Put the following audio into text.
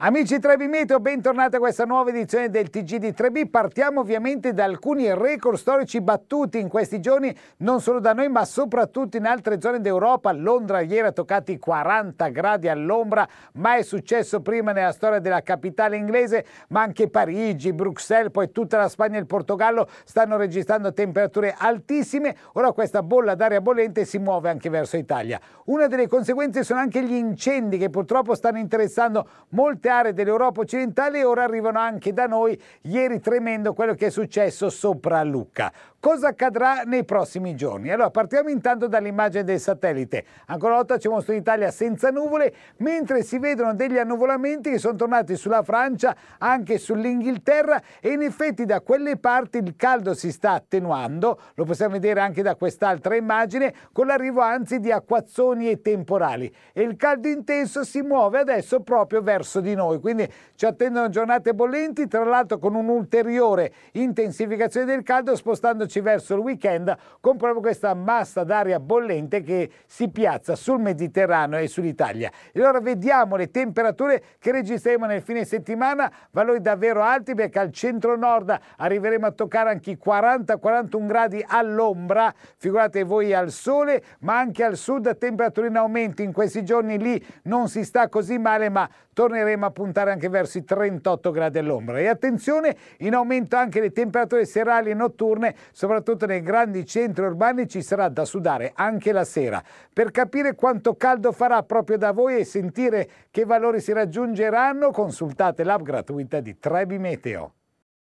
Amici Trebi Meteo, bentornati a questa nuova edizione del TG di 3 Partiamo ovviamente da alcuni record storici battuti in questi giorni, non solo da noi ma soprattutto in altre zone d'Europa. Londra ieri ha toccato i 40 gradi all'ombra, mai successo prima nella storia della capitale inglese, ma anche Parigi, Bruxelles, poi tutta la Spagna e il Portogallo stanno registrando temperature altissime. Ora questa bolla d'aria bollente si muove anche verso Italia. Una delle conseguenze sono anche gli incendi che purtroppo stanno interessando molte molte aree dell'Europa occidentale e ora arrivano anche da noi. Ieri tremendo quello che è successo sopra Lucca. Cosa accadrà nei prossimi giorni? Allora partiamo intanto dall'immagine del satellite. Ancora una volta ci mostra l'Italia senza nuvole, mentre si vedono degli annuvolamenti che sono tornati sulla Francia, anche sull'Inghilterra e in effetti da quelle parti il caldo si sta attenuando, lo possiamo vedere anche da quest'altra immagine, con l'arrivo anzi di acquazzoni e temporali e il caldo intenso si muove adesso proprio verso di noi noi, quindi ci attendono giornate bollenti, tra l'altro con un'ulteriore intensificazione del caldo spostandoci verso il weekend con proprio questa massa d'aria bollente che si piazza sul Mediterraneo e sull'Italia. E allora vediamo le temperature che registriamo nel fine settimana, valori davvero alti perché al centro-nord arriveremo a toccare anche i 40-41 gradi all'ombra, figurate voi al sole, ma anche al sud temperature in aumento, in questi giorni lì non si sta così male ma torneremo a a puntare anche verso i 38 gradi all'ombra. E attenzione, in aumento anche le temperature serali e notturne, soprattutto nei grandi centri urbani ci sarà da sudare anche la sera. Per capire quanto caldo farà proprio da voi e sentire che valori si raggiungeranno, consultate l'app gratuita di Trebi Meteo.